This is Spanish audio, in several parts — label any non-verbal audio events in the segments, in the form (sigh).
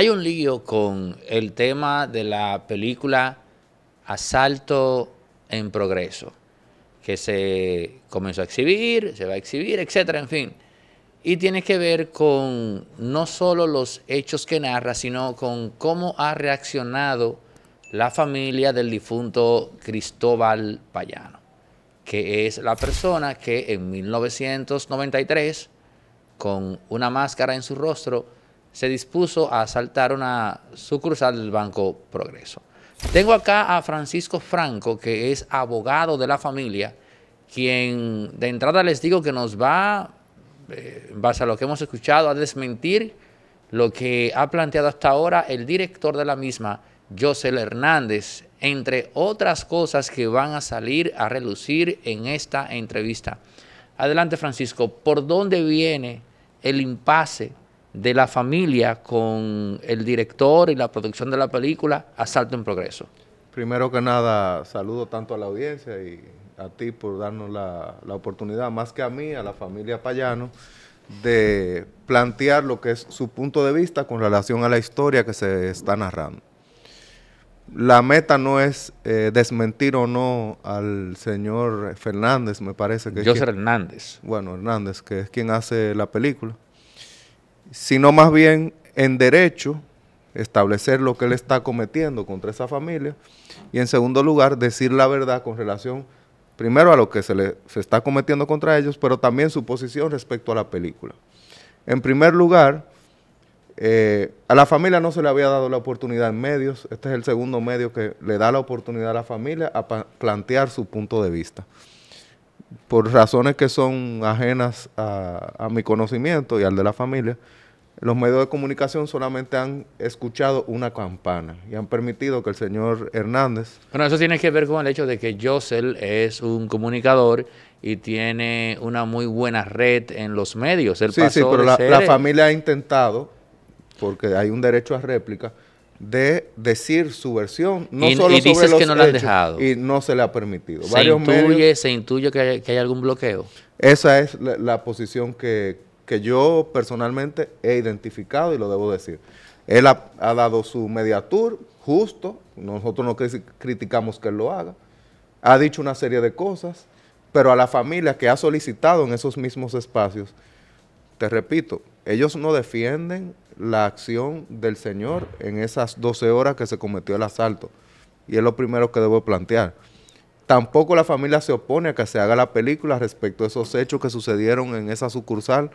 Hay un lío con el tema de la película Asalto en Progreso, que se comenzó a exhibir, se va a exhibir, etcétera, en fin. Y tiene que ver con no solo los hechos que narra, sino con cómo ha reaccionado la familia del difunto Cristóbal Payano, que es la persona que en 1993, con una máscara en su rostro, se dispuso a asaltar una sucursal del Banco Progreso. Tengo acá a Francisco Franco, que es abogado de la familia, quien de entrada les digo que nos va, eh, en base a lo que hemos escuchado, a desmentir lo que ha planteado hasta ahora el director de la misma, José Hernández, entre otras cosas que van a salir a relucir en esta entrevista. Adelante, Francisco, ¿por dónde viene el impasse de la familia con el director y la producción de la película Asalto en Progreso. Primero que nada, saludo tanto a la audiencia y a ti por darnos la, oportunidad, más que a mí, a la familia Payano, de plantear lo que es su punto de vista con relación a la historia que se está narrando. La meta no es eh, desmentir o no al señor Fernández, me parece que... José Hernández. Bueno, Hernández, que es quien hace la película sino más bien en derecho establecer lo que él está cometiendo contra esa familia y en segundo lugar decir la verdad con relación primero a lo que se le está cometiendo contra ellos, pero también su posición respecto a la película. En primer lugar, eh, a la familia no se le había dado la oportunidad en medios, este es el segundo medio que le da la oportunidad a la familia a plantear su punto de vista por razones que son ajenas a, mi conocimiento y al de la familia, los medios de comunicación solamente han escuchado una campana y han permitido que el señor Hernández... Bueno, eso tiene que ver con el hecho de que Josel es un comunicador y tiene una muy buena red en los medios. sí, sí, pero la, la familia ha intentado, porque hay un derecho a réplica, de decir su versión. No solo dices que no la dejado. Y no se le ha permitido. Se Varios intuye, se que hay, algún bloqueo. Esa es la, posición que, yo personalmente he identificado y lo debo decir. Él ha, dado su mediatur justo, nosotros no criticamos que él lo haga, ha dicho una serie de cosas, pero a la familia que ha solicitado en esos mismos espacios, te repito, ellos no defienden la acción del Señor en esas 12 horas que se cometió el asalto. Y es lo primero que debo plantear. Tampoco la familia se opone a que se haga la película respecto a esos hechos que sucedieron en esa sucursal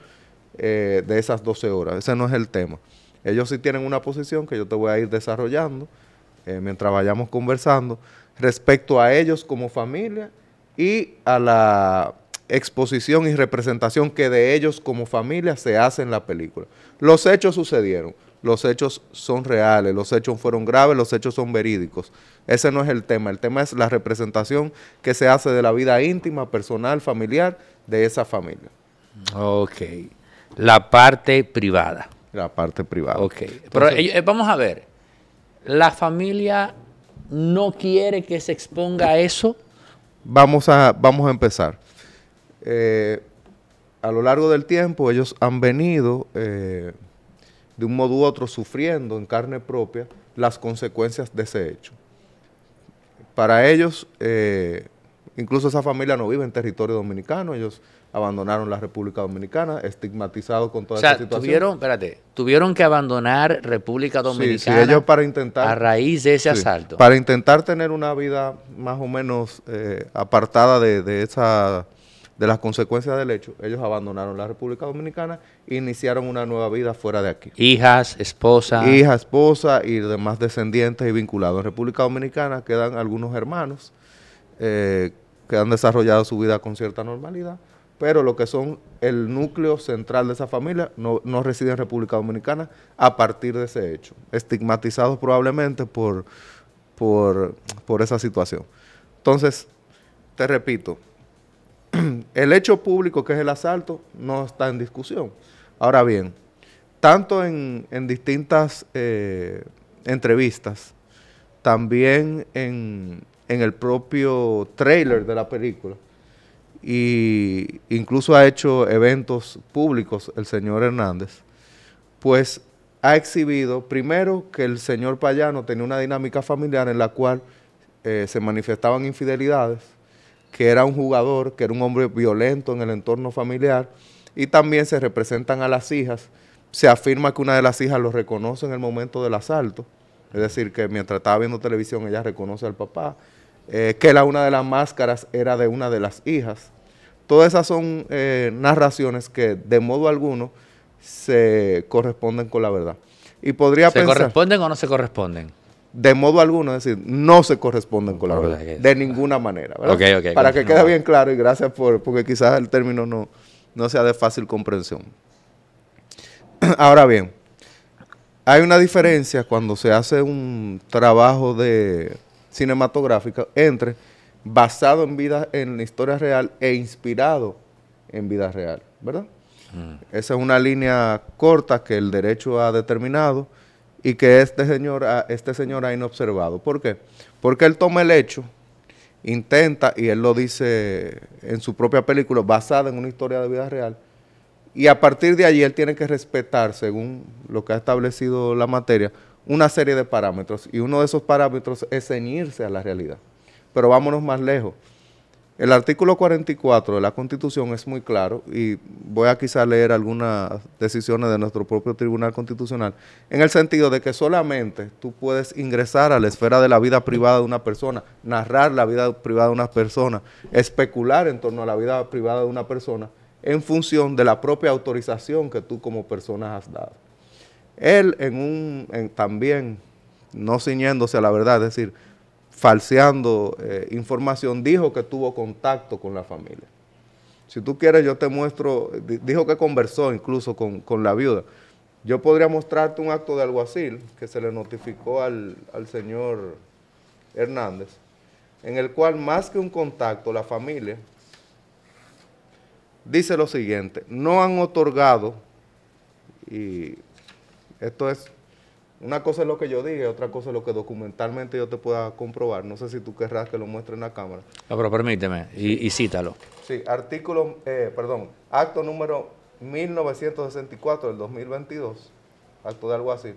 eh, de esas 12 horas. Ese no es el tema. Ellos sí tienen una posición que yo te voy a ir desarrollando eh, mientras vayamos conversando respecto a ellos como familia y a la exposición y representación que de ellos como familia se hace en la película. Los hechos sucedieron, los hechos son reales, los hechos fueron graves, los hechos son verídicos. Ese no es el tema, el tema es la representación que se hace de la vida íntima, personal, familiar de esa familia. Ok, la parte privada. La parte privada. Ok, pero eh, vamos a ver, la familia no quiere que se exponga a eso. Vamos a, vamos a empezar. Eh, a lo largo del tiempo ellos han venido eh, de un modo u otro sufriendo en carne propia las consecuencias de ese hecho. Para ellos, eh, incluso esa familia no vive en territorio dominicano, ellos abandonaron la República Dominicana, estigmatizados con toda esa situación. Tuvieron, espérate, tuvieron que abandonar República Dominicana para intentar, a raíz de ese asalto. Para intentar tener una vida más o menos apartada de esa de las consecuencias del hecho, ellos abandonaron la República Dominicana e iniciaron una nueva vida fuera de aquí. Hijas, esposas. Hijas, esposa y demás descendientes y vinculados. En República Dominicana quedan algunos hermanos eh, que han desarrollado su vida con cierta normalidad, pero lo que son el núcleo central de esa familia no, reside en República Dominicana a partir de ese hecho, estigmatizados probablemente por, por, por esa situación. Entonces, te repito, (clears throat) el hecho público que es el asalto no está en discusión. Ahora bien, tanto en, distintas eh, entrevistas, también en, el propio trailer de la película, e incluso ha hecho eventos públicos el señor Hernández, pues ha exhibido primero que el señor Payano tenía una dinámica familiar en la cual eh, se manifestaban infidelidades, que era un jugador, que era un hombre violento en el entorno familiar, y también se representan a las hijas. Se afirma que una de las hijas lo reconoce en el momento del asalto, es decir, que mientras estaba viendo televisión ella reconoce al papá, eh, que la, una de las máscaras era de una de las hijas. Todas esas son eh, narraciones que de modo alguno se corresponden con la verdad. Y podría ¿Se corresponden o no se corresponden? de modo alguno, es decir, no se corresponden con la verdad, de ninguna manera. ¿verdad? Para que quede bien claro y gracias por, porque quizás el término no, no sea de fácil comprensión. (clears throat) Ahora bien, hay una diferencia cuando se hace un trabajo de cinematográfica entre basado en vida, en la historia real e inspirado en vida real, ¿verdad? Mm. Esa es una línea corta que el derecho ha determinado y que este señor, este señor ha inobservado. ¿Por qué? Porque él toma el hecho, intenta, y él lo dice en su propia película, basada en una historia de vida real, y a partir de allí él tiene que respetar, según lo que ha establecido la materia, una serie de parámetros, y uno de esos parámetros es ceñirse a la realidad. Pero vámonos más lejos. El artículo 44 de la Constitución es muy claro y voy a quizá leer algunas decisiones de nuestro propio Tribunal Constitucional en el sentido de que solamente tú puedes ingresar a la esfera de la vida privada de una persona, narrar la vida privada de una persona, especular en torno a la vida privada de una persona en función de la propia autorización que tú como persona has dado. Él en un en, también no ciñéndose a la verdad, es decir, falseando eh, información, dijo que tuvo contacto con la familia. Si tú quieres, yo te muestro, dijo que conversó incluso con, la viuda. Yo podría mostrarte un acto de alguacil que se le notificó al, al señor Hernández, en el cual más que un contacto, la familia dice lo siguiente, no han otorgado, y esto es una cosa es lo que yo dije, otra cosa es lo que documentalmente yo te pueda comprobar. No sé si tú querrás que lo muestre en la cámara. Ah, pero permíteme, y, cítalo. Sí, artículo, eh, perdón, acto número 1964 del 2022, acto de algo así,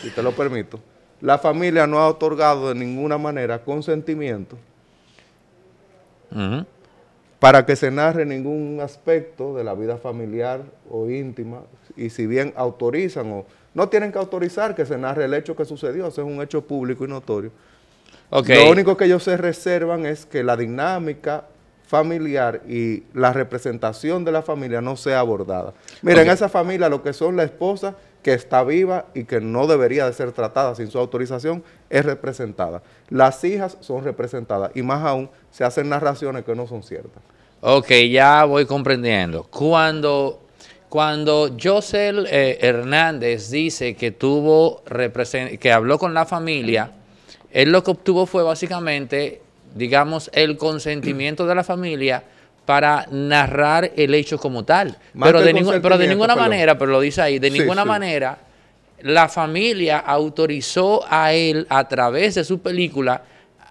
si te lo permito. La familia no ha otorgado de ninguna manera consentimiento para que se narre ningún aspecto de la vida familiar o íntima, y si bien autorizan o no tienen que autorizar que se narre el hecho que sucedió, eso es un hecho público y notorio. Lo único que ellos se reservan es que la dinámica familiar y la representación de la familia no sea abordada. Miren, en esa familia lo que son la esposa que está viva y que no debería de ser tratada sin su autorización, es representada. Las hijas son representadas y más aún se hacen narraciones que no son ciertas. Ok, ya voy comprendiendo. Cuando cuando Josel eh, Hernández dice que, tuvo que habló con la familia, él lo que obtuvo fue básicamente, digamos, el consentimiento de la familia para narrar el hecho como tal. pero de, ninguna manera, pero lo dice ahí, de ninguna manera la familia autorizó a él a través de su película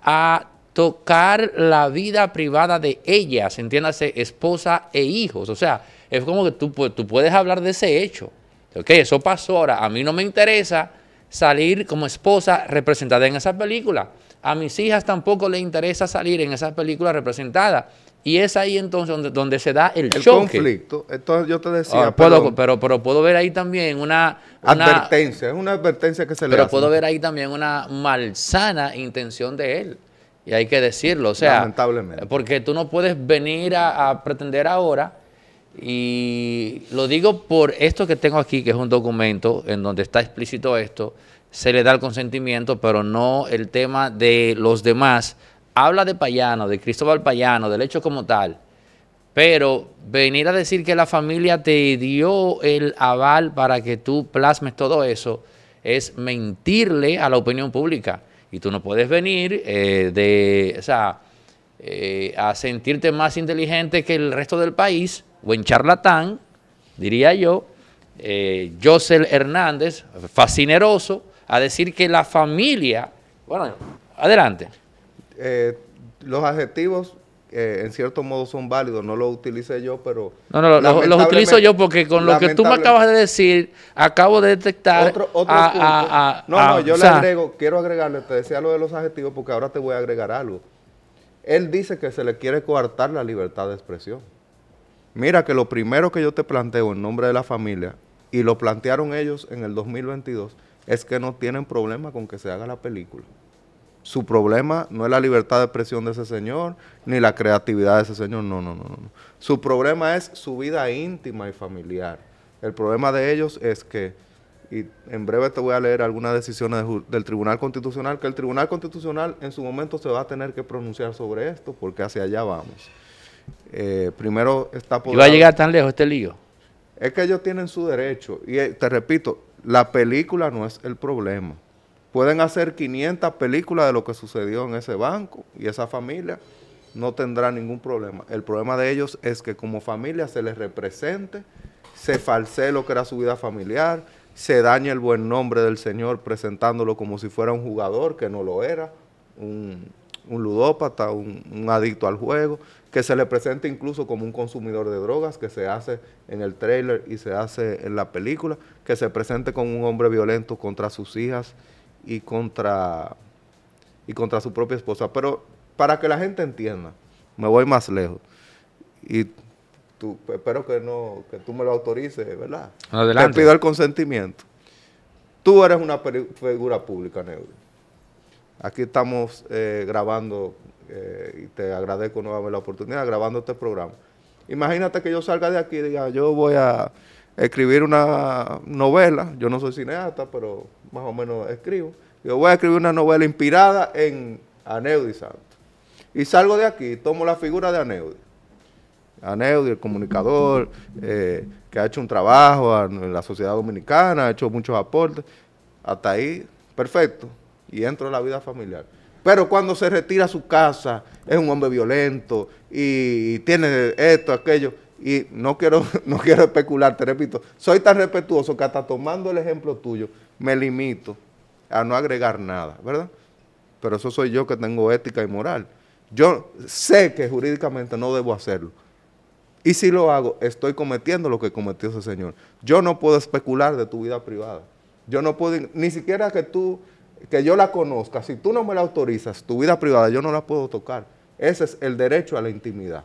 a tocar la vida privada de ellas, entiéndase, esposa e hijos. O sea, es como que tú, tú puedes hablar de ese hecho. Ok, eso pasó ahora. A mí no me interesa salir como esposa representada en esa película. A mis hijas tampoco les interesa salir en esa película representada. Y es ahí entonces donde, se da el, conflicto. Entonces yo te decía. Ah, pero, pero puedo ver ahí también una. advertencia, es una advertencia que se le Pero puedo ver ahí también una malsana intención de él. Y hay que decirlo, o sea. Lamentablemente. Porque tú no puedes venir a pretender ahora y lo digo por esto que tengo aquí, que es un documento en donde está explícito esto, se le da el consentimiento, pero no el tema de los demás. Habla de Payano, de Cristóbal Payano, del hecho como tal, pero venir a decir que la familia te dio el aval para que tú plasmes todo eso es mentirle a la opinión pública. Y tú no puedes venir eh, de, o sea, eh, a sentirte más inteligente que el resto del país buen charlatán, diría yo, eh, Hernández, fascineroso, a decir que la familia... Bueno, adelante. Eh, los adjetivos eh, en cierto modo son válidos, no los utilicé yo, pero... No, no, los, utilizo yo porque con lo que tú me acabas de decir, acabo de detectar... Otro, no, no, yo le agrego, quiero agregarle, te decía lo de los adjetivos porque ahora te voy a agregar algo. Él dice que se le quiere coartar la libertad de expresión. Mira que lo primero que yo te planteo en nombre de la familia, y lo plantearon ellos en el 2022, es que no tienen problema con que se haga la película. Su problema no es la libertad de expresión de ese señor, ni la creatividad de ese señor, no, no, no, no. Su problema es su vida íntima y familiar. El problema de ellos es que, y en breve te voy a leer algunas decisiones del Tribunal Constitucional, que el Tribunal Constitucional en su momento se va a tener que pronunciar sobre esto, porque hacia allá vamos eh, primero está por ¿Y va a llegar tan lejos este lío? Es que ellos tienen su derecho. Y eh, te repito, la película no es el problema. Pueden hacer 500 películas de lo que sucedió en ese banco y esa familia no tendrá ningún problema. El problema de ellos es que como familia se les represente, se falsee lo que era su vida familiar, se daña el buen nombre del señor presentándolo como si fuera un jugador que no lo era, un, un ludópata, un, adicto al juego, que se le presente incluso como un consumidor de drogas, que se hace en el trailer y se hace en la película, que se presente como un hombre violento contra sus hijas y contra, y contra su propia esposa. Pero para que la gente entienda, me voy más lejos. Y tú, espero que, no, que tú me lo autorices, ¿verdad? Adelante. Te pido el consentimiento. Tú eres una figura pública, Neuro Aquí estamos eh, grabando, eh, y te agradezco nuevamente la oportunidad, grabando este programa. Imagínate que yo salga de aquí y diga, yo voy a escribir una novela, yo no soy cineasta, pero más o menos escribo. Yo voy a escribir una novela inspirada en Aneudi Santo. Y salgo de aquí, tomo la figura de Aneudi. Aneudi, el comunicador, eh, que ha hecho un trabajo en la sociedad dominicana, ha hecho muchos aportes. Hasta ahí, perfecto y entro a la vida familiar. Pero cuando se retira a su casa, es un hombre violento y tiene esto, aquello. Y no quiero, (laughs) no quiero especular, te repito, soy tan respetuoso que hasta tomando el ejemplo tuyo, me limito a no agregar nada, ¿verdad? Pero eso soy yo que tengo ética y moral. Yo sé que jurídicamente no debo hacerlo. Y si lo hago, estoy cometiendo lo que cometió ese señor. Yo no puedo especular de tu vida privada. Yo no puedo, ni siquiera que tú que yo la conozca, si tú no me la autorizas, tu vida privada, yo no la puedo tocar. Ese es el derecho a la intimidad.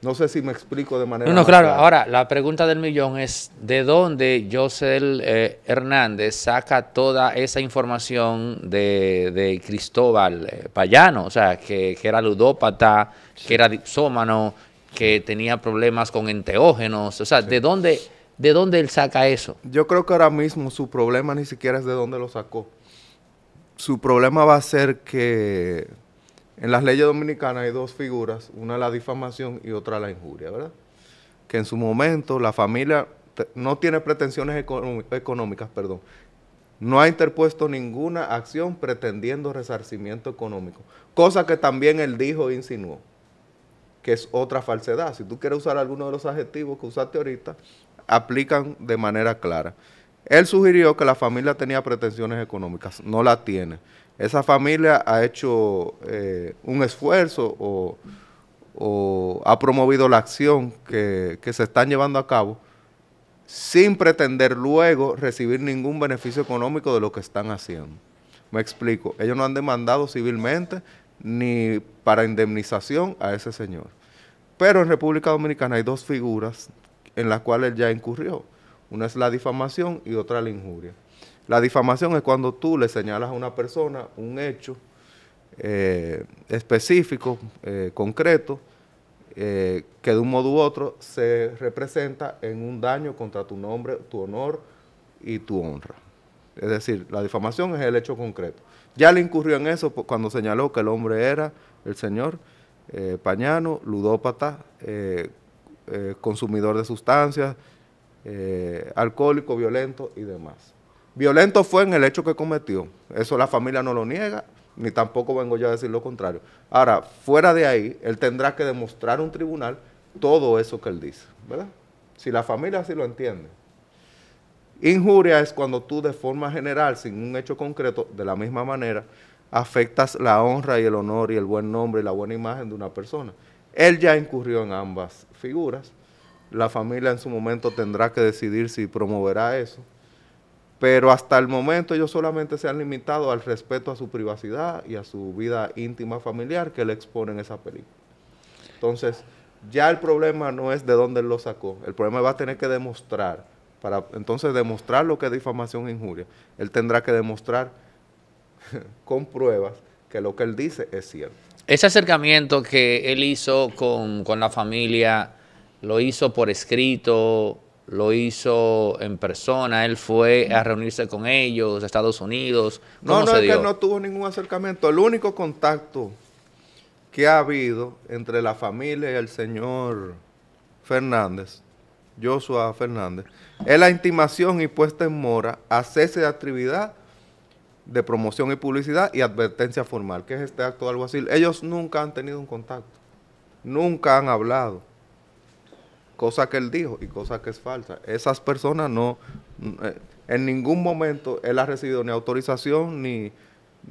No sé si me explico de manera. No, claro. Ahora, la pregunta del millón es: ¿de dónde Josel eh, Hernández saca toda esa información de, Cristóbal eh, Payano? O sea, que, era ludópata, que era dipsómano, que tenía problemas con enteógenos. O sea, ¿de, dónde, ¿de dónde él saca eso? Yo creo que ahora mismo su problema ni siquiera es de dónde lo sacó su problema va a ser que en las leyes dominicanas hay dos figuras, una la difamación y otra la injuria, ¿verdad? Que en su momento la familia no tiene pretensiones económicas, perdón. No ha interpuesto ninguna acción pretendiendo resarcimiento económico, cosa que también él dijo e insinuó, que es otra falsedad. Si tú quieres usar alguno de los adjetivos que usaste ahorita, aplican de manera clara. Él sugirió que la familia tenía pretensiones económicas, no la tiene. Esa familia ha hecho eh, un esfuerzo o, ha promovido la acción que, que se están llevando a cabo sin pretender luego recibir ningún beneficio económico de lo que están haciendo. Me explico, ellos no han demandado civilmente ni para indemnización a ese señor. Pero en República Dominicana hay dos figuras en las cuales él ya incurrió una es la difamación y otra la injuria. La difamación es cuando tú le señalas a una persona un hecho eh, específico, eh, concreto, eh, que de un modo u otro se representa en un daño contra tu nombre, tu honor y tu honra. Es decir, la difamación es el hecho concreto. Ya le incurrió en eso cuando señaló que el hombre era el señor Pañano, ludópata, consumidor de sustancias, eh, alcohólico, violento y demás. Violento fue en el hecho que cometió. Eso la familia no lo niega, ni tampoco vengo yo a decir lo contrario. Ahora, fuera de ahí, él tendrá que demostrar a un tribunal todo eso que él dice, ¿verdad? Si la familia así lo entiende. Injuria es cuando tú de forma general, sin un hecho concreto, de la misma manera, afectas la honra y el honor y el buen nombre y la buena imagen de una persona. Él ya incurrió en ambas figuras la familia en su momento tendrá que decidir si promoverá eso. Pero hasta el momento ellos solamente se han limitado al respeto a su privacidad y a su vida íntima familiar que le exponen en esa película. Entonces, ya el problema no es de dónde lo sacó. El problema va a tener que demostrar. Para entonces demostrar lo que es difamación e injuria, él tendrá que demostrar (laughs) con pruebas que lo que él dice es cierto. Ese acercamiento que él hizo con, con la familia lo hizo por escrito, lo hizo en persona, él fue a reunirse con ellos, Estados Unidos. no, no, es que no tuvo ningún acercamiento. El único contacto que ha habido entre la familia y el señor Fernández, Joshua Fernández, es la intimación y puesta en mora a cese de actividad de promoción y publicidad y advertencia formal, que es este acto de así. Ellos nunca han tenido un contacto, nunca han hablado cosas que él dijo y cosas que es falsa. Esas personas no, eh, en ningún momento él ha recibido ni autorización, ni,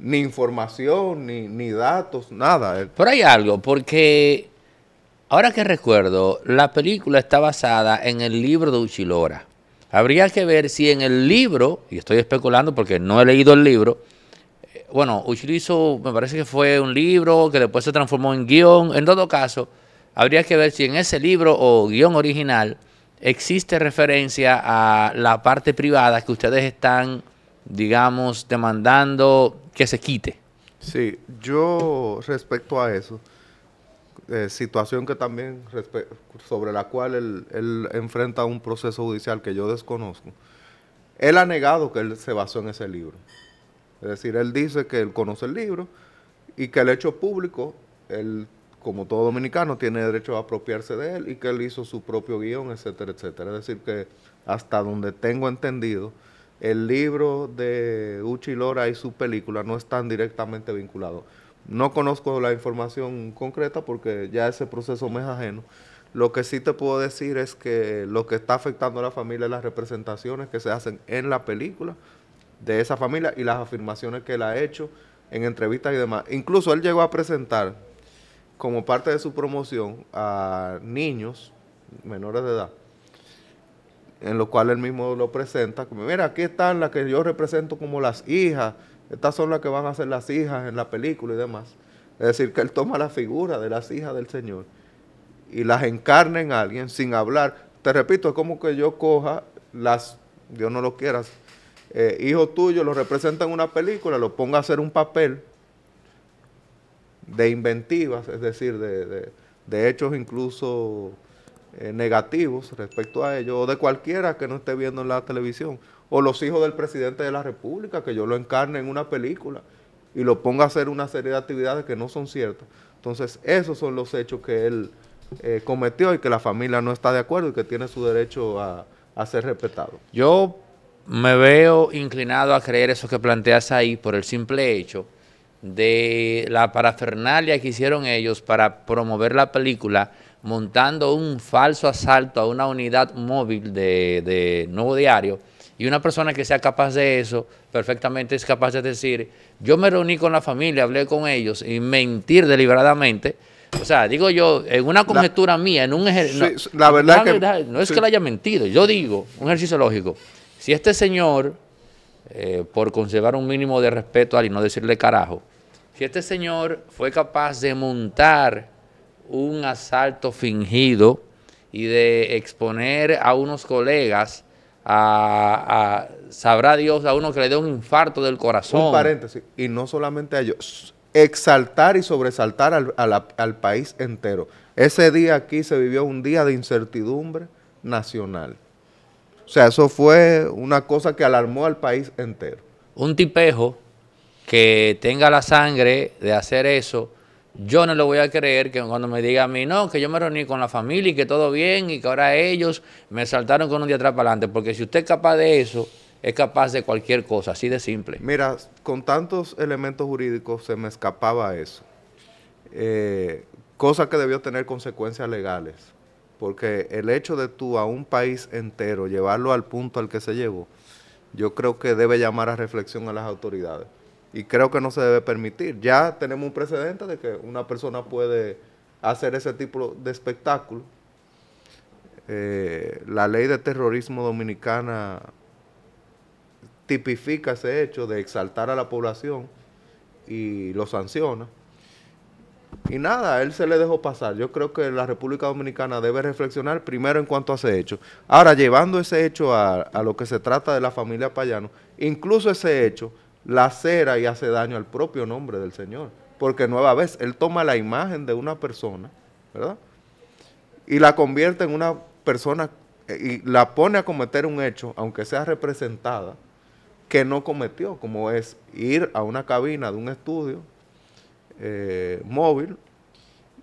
información, ni, datos, nada. Pero hay algo, porque ahora que recuerdo, la película está basada en el libro de Uchilora. Habría que ver si en el libro, y estoy especulando porque no he leído el libro, eh, bueno, Uchilizo me parece que fue un libro que después se transformó en guión, en todo caso Habría que ver si en ese libro o guión original existe referencia a la parte privada que ustedes están, digamos, demandando que se quite. Sí, yo respecto a eso, eh, situación que también sobre la cual él, enfrenta un proceso judicial que yo desconozco, él ha negado que él se basó en ese libro. Es decir, él dice que él conoce el libro y que el hecho público, él como todo dominicano, tiene derecho a apropiarse de él y que él hizo su propio guión, etcétera, etcétera. Es decir, que hasta donde tengo entendido, el libro de Uchi Lora y su película no están directamente vinculados. No conozco la información concreta porque ya ese proceso me es ajeno. Lo que sí te puedo decir es que lo que está afectando a la familia es las representaciones que se hacen en la película de esa familia y las afirmaciones que él ha hecho en entrevistas y demás. Incluso él llegó a presentar como parte de su promoción a niños menores de edad, en lo cual él mismo lo presenta, mira, aquí están las que yo represento como las hijas, estas son las que van a ser las hijas en la película y demás. Es decir, que él toma la figura de las hijas del Señor y las encarna en alguien sin hablar. Te repito, es como que yo coja las, Dios no lo quieras, hijo eh, hijos tuyos, los representa en una película, lo ponga a hacer un papel de inventivas, es decir, de, hechos incluso eh, negativos respecto a ello, o de cualquiera que no esté viendo en la televisión, o los hijos del presidente de la República, que yo lo encarne en una película y lo ponga a hacer una serie de actividades que no son ciertas. Entonces, esos son los hechos que él eh, cometió y que la familia no está de acuerdo y que tiene su derecho a, a ser respetado. Yo me veo inclinado a creer eso que planteas ahí por el simple hecho de la parafernalia que hicieron ellos para promover la película, montando un falso asalto a una unidad móvil de, Nuevo Diario. Y una persona que sea capaz de eso, perfectamente es capaz de decir, yo me reuní con la familia, hablé con ellos y mentir deliberadamente. O sea, digo yo, en una conjetura mía, en un ejercicio... no, la verdad es que le haya mentido, yo digo, un ejercicio lógico. Si este señor eh, por conservar un mínimo de respeto al y no decirle carajo, si este señor fue capaz de montar un asalto fingido y de exponer a unos colegas a, sabrá Dios, a uno que le dé un infarto del corazón. Un paréntesis, y no solamente a ellos, exaltar y sobresaltar al, al país entero. Ese día aquí se vivió un día de incertidumbre nacional. O sea, eso fue una cosa que alarmó al país entero. Un tipejo que tenga la sangre de hacer eso, yo no lo voy a creer que cuando me diga a mí, no, que yo me reuní con la familia y que todo bien y que ahora ellos me saltaron con un día atrás para adelante. Porque si usted es capaz de eso, es capaz de cualquier cosa, así de simple. Mira, con tantos elementos jurídicos se me escapaba eso. Eh, cosa que debió tener consecuencias legales porque el hecho de tú a un país entero llevarlo al punto al que se llevó, yo creo que debe llamar a reflexión a las autoridades. Y creo que no se debe permitir. Ya tenemos un precedente de que una persona puede hacer ese tipo de espectáculo. Eh, la ley de terrorismo dominicana tipifica ese hecho de exaltar a la población y lo sanciona. Y nada, él se le dejó pasar. Yo creo que la República Dominicana debe reflexionar primero en cuanto a ese hecho. Ahora, llevando ese hecho a, lo que se trata de la familia Payano, incluso ese hecho lacera y hace daño al propio nombre del Señor. Porque nueva vez, él toma la imagen de una persona, ¿verdad? Y la convierte en una persona eh, y la pone a cometer un hecho, aunque sea representada, que no cometió, como es ir a una cabina de un estudio eh, móvil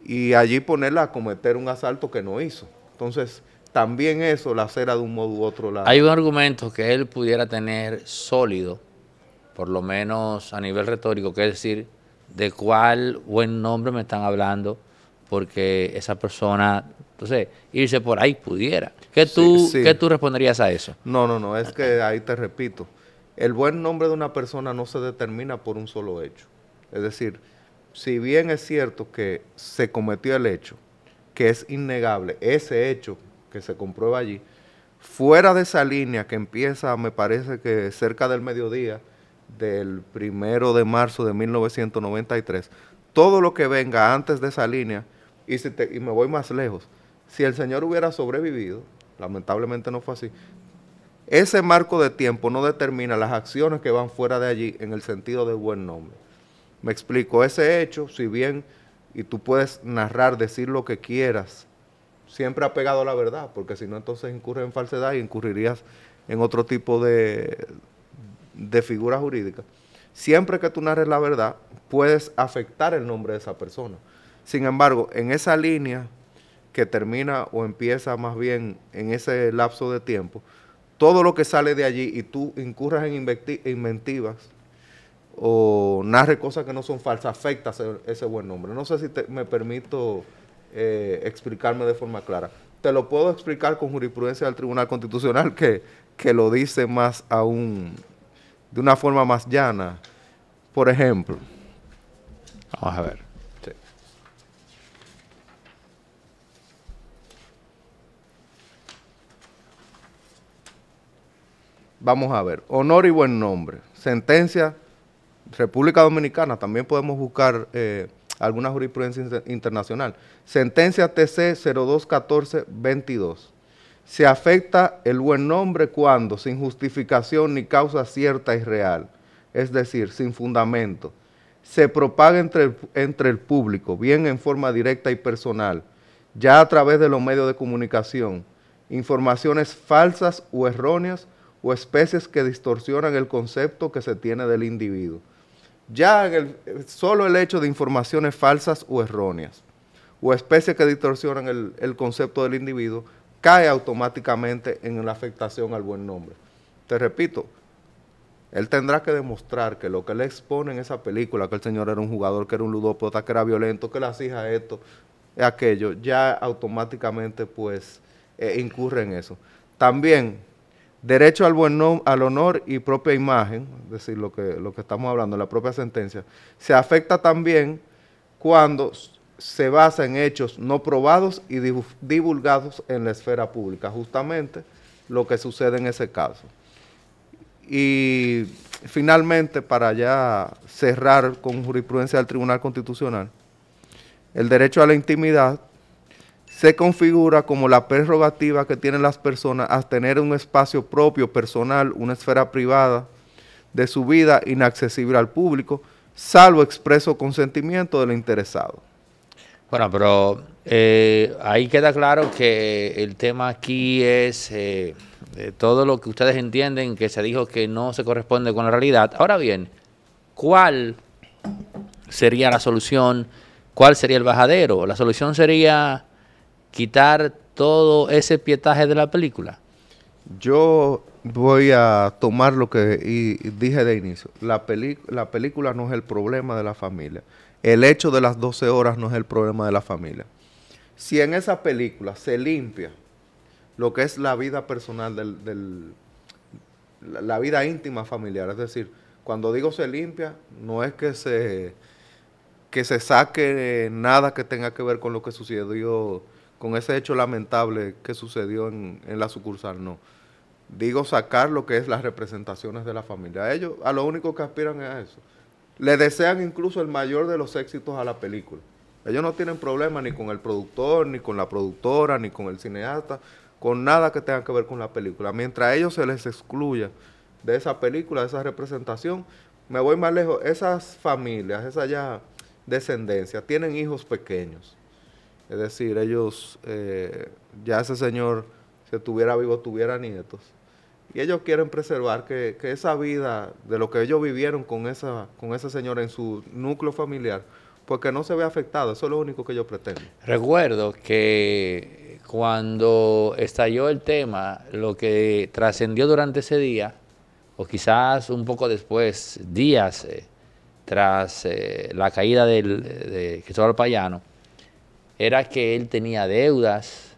y allí ponerla a cometer un asalto que no hizo. Entonces, también eso la cera de un modo u otro lado. Hay un argumento que él pudiera tener sólido, por lo menos a nivel retórico, que es decir, de cuál buen nombre me están hablando, porque esa persona, entonces, irse por ahí pudiera. ¿Qué tú, ¿qué tú responderías a eso? No, no, no, es que ahí te repito, el buen nombre de una persona no se determina por un solo hecho. Es decir, si bien es cierto que se cometió el hecho, que es innegable, ese hecho que se comprueba allí, fuera de esa línea que empieza, me parece que cerca del mediodía del primero de marzo de 1993, todo lo que venga antes de esa línea, y, y me voy más lejos, si el señor hubiera sobrevivido, lamentablemente no fue así, ese marco de tiempo no determina las acciones que van fuera de allí en el sentido de buen nombre. Me explico, ese hecho, si bien, y tú puedes narrar, decir lo que quieras, siempre ha pegado a la verdad, porque si no entonces incurres en falsedad y incurrirías en otro tipo de, de figura jurídica. Siempre que tú narres la verdad, puedes afectar el nombre de esa persona. Sin embargo, en esa línea que termina o empieza más bien en ese lapso de tiempo, todo lo que sale de allí y tú incurras en inventivas, o narre cosas que no son falsas, afecta ese, buen nombre. No sé si me permito eh, explicarme de forma clara. Te lo puedo explicar con jurisprudencia del Tribunal Constitucional que, lo dice más aún, de una forma más llana. Por ejemplo. Vamos a ver. Vamos a ver. Honor y buen nombre. Sentencia República Dominicana también podemos buscar eh, alguna jurisprudencia internacional. Sentencia TC 0214-22. Se afecta el buen nombre cuando, sin justificación ni causa cierta y real, es decir, sin fundamento, se propaga entre el público, bien en forma directa y personal, ya a través de los medios de comunicación, informaciones falsas o erróneas o especies que distorsionan el concepto que se tiene del individuo ya el, solo el hecho de informaciones falsas o erróneas o especies que distorsionan el, concepto del individuo, cae automáticamente en la afectación al buen nombre. Te repito, él tendrá que demostrar que lo que le expone en esa película, que el señor era un jugador, que era un ludópota, que era violento, que las hijas esto, aquello, ya automáticamente pues eh, incurre en eso. También derecho al, buen al honor y propia imagen, es decir, lo que, lo que estamos hablando, la propia sentencia, se afecta también cuando se basa en hechos no probados y divulgados en la esfera pública, justamente lo que sucede en ese caso. Y finalmente, para ya cerrar con jurisprudencia del Tribunal Constitucional, el derecho a la intimidad se configura como la prerrogativa que tienen las personas a tener un espacio propio, personal, una esfera privada de su vida inaccesible al público, salvo expreso consentimiento del interesado. Bueno, pero eh, ahí queda claro que el tema aquí es eh, eh, todo lo que ustedes entienden que se dijo que no se corresponde con la realidad. Ahora bien, ¿cuál sería la solución? ¿Cuál sería el bajadero? La solución sería quitar todo ese pietaje de la película? Yo voy a tomar lo que dije de inicio. La, película no es el problema de la familia. El hecho de las 12 horas no es el problema de la familia. Si en esa película se limpia lo que es la vida personal del, la, vida íntima familiar, es decir, cuando digo se limpia, no es que se que se saque nada que tenga que ver con lo que sucedió con ese hecho lamentable que sucedió en, la sucursal, no. Digo sacar lo que es las representaciones de la familia. A ellos a lo único que aspiran es a eso. Le desean incluso el mayor de los éxitos a la película. Ellos no tienen problema ni con el productor, ni con la productora, ni con el cineasta, con nada que tenga que ver con la película. Mientras a ellos se les excluya de esa película, de esa representación, me voy más lejos. Esas familias, esa ya descendencia, tienen hijos pequeños. Es decir, ellos, eh, ya ese señor, si estuviera vivo, tuviera nietos. Y ellos quieren preservar que, esa vida de lo que ellos vivieron con, esa, con ese señor en su núcleo familiar, porque pues no se vea afectado. Eso es lo único que ellos pretenden. Recuerdo que cuando estalló el tema, lo que trascendió durante ese día, o quizás un poco después, días eh, tras eh, la caída del, de Cristóbal Payano, era que él tenía deudas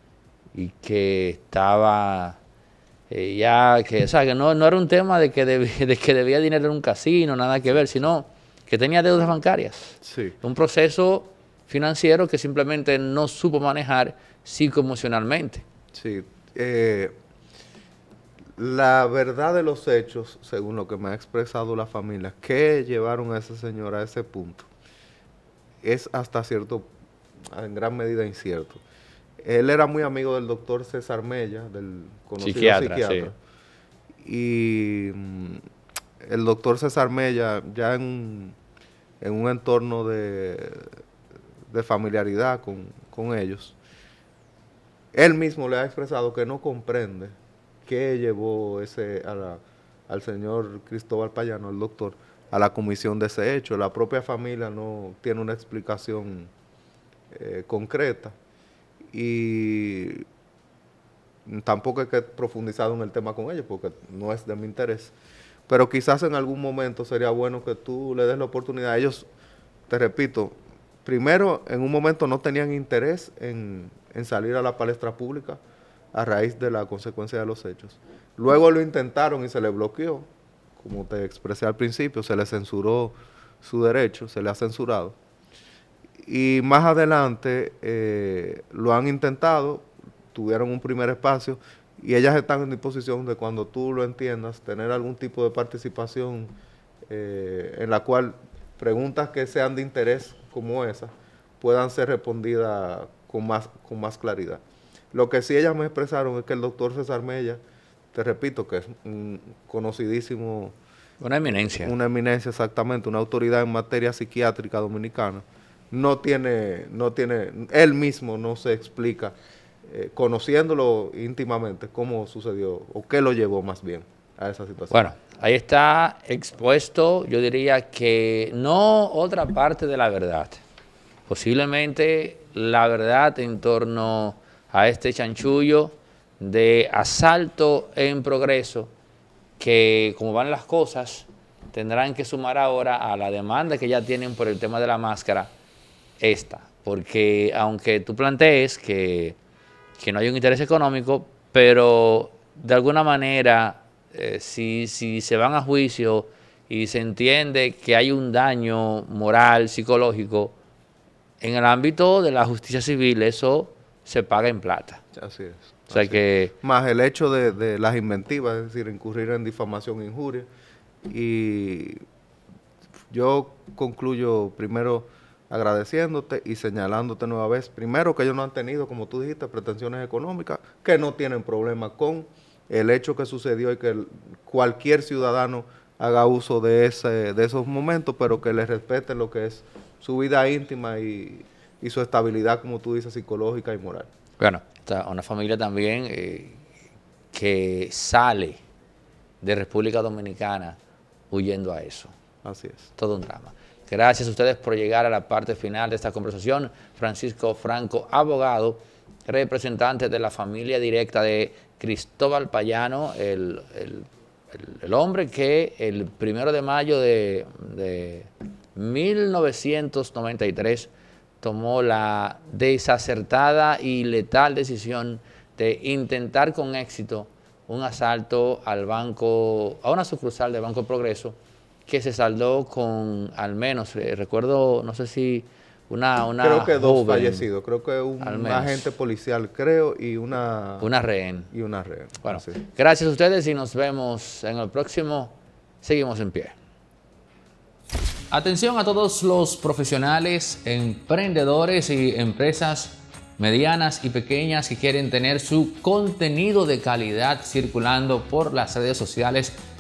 y que estaba eh, ya, que, o sea, que no, no era un tema de que, debía, (laughs) de que debía dinero en un casino, nada que ver, sino que tenía deudas bancarias. Sí. Un proceso financiero que simplemente no supo manejar psicoemocionalmente. Sí. Eh, la verdad de los hechos, según lo que me ha expresado la familia, que llevaron a ese señor a ese punto, es hasta cierto punto en gran medida incierto. Él era muy amigo del doctor César Mella, del conocido psiquiatra. Y mm, el doctor César Mella, ya en, un entorno de, familiaridad con, ellos, él mismo le ha expresado que no comprende qué llevó ese al señor Cristóbal Payano, el doctor, a la comisión de ese hecho. La propia familia no tiene una explicación eh, concreta y tampoco he profundizado en el tema con ellos porque no es de mi interés. Pero quizás en algún momento sería bueno que tú le des la oportunidad. Ellos, te repito, primero en un momento no tenían interés en, salir a la palestra pública a raíz de la consecuencia de los hechos. Luego lo intentaron y se le bloqueó, como te expresé al principio, se le censuró su derecho, se le ha censurado. Y más adelante eh, lo han intentado, tuvieron un primer espacio y ellas están en disposición de cuando tú lo entiendas, tener algún tipo de participación eh, en la cual preguntas que sean de interés como esa puedan ser respondidas con más, con más claridad. Lo que sí ellas me expresaron es que el doctor César Mella, te repito, que es un conocidísimo... Una eminencia. Una eminencia, exactamente, una autoridad en materia psiquiátrica dominicana no tiene, no tiene, él mismo no se explica, eh, conociéndolo íntimamente, cómo sucedió o qué lo llevó más bien a esa situación. Bueno, ahí está expuesto, yo diría que no otra parte de la verdad, posiblemente la verdad en torno a este chanchullo de asalto en progreso, que como van las cosas, tendrán que sumar ahora a la demanda que ya tienen por el tema de la máscara esta, porque aunque tú plantees que, no hay un interés económico, pero de alguna manera, eh, si, se van a juicio y se entiende que hay un daño moral, psicológico, en el ámbito de la justicia civil eso se paga en plata. Así es. sea que... Más el hecho de, de, las inventivas, es decir, incurrir en difamación e injuria. Y yo concluyo primero agradeciéndote y señalándote nueva vez, primero que ellos no han tenido, como tú dijiste, pretensiones económicas, que no tienen problema con el hecho que sucedió y que cualquier ciudadano haga uso de, ese, de esos momentos, pero que les respete lo que es su vida íntima y, su estabilidad, como tú dices, psicológica y moral. Bueno, está una familia también eh, que sale de República Dominicana huyendo a eso. Así es. Todo un drama. Gracias a ustedes por llegar a la parte final de esta conversación. Francisco Franco, abogado, representante de la familia directa de Cristóbal Payano, el, hombre que el primero de mayo de, 1993 tomó la desacertada y letal decisión de intentar con éxito un asalto al banco, a una sucursal de Banco Progreso que se saldó con al menos, eh, recuerdo, no sé si una, una Creo que dos fallecidos, creo que un agente policial, creo, y una... Una rehén. Y una rehén. Bueno, gracias a ustedes y nos vemos en el próximo. Seguimos en pie. Atención a todos los profesionales, emprendedores y empresas medianas y pequeñas que quieren tener su contenido de calidad circulando por las redes sociales